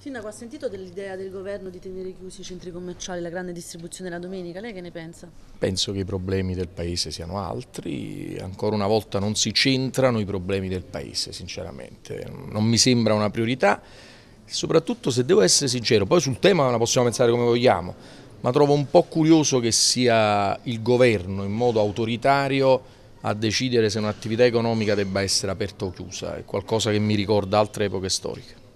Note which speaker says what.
Speaker 1: Sindaco,
Speaker 2: ha sentito dell'idea del governo di tenere chiusi i centri commerciali, la grande distribuzione la domenica? Lei che ne pensa?
Speaker 3: Penso che i problemi del Paese siano altri, ancora una volta non si centrano i problemi del Paese, sinceramente. Non mi sembra una priorità, soprattutto se devo essere sincero, poi sul tema la possiamo pensare come vogliamo, ma trovo un po' curioso che sia il governo in modo autoritario a decidere se un'attività economica debba essere aperta o chiusa, è qualcosa che mi ricorda altre epoche storiche.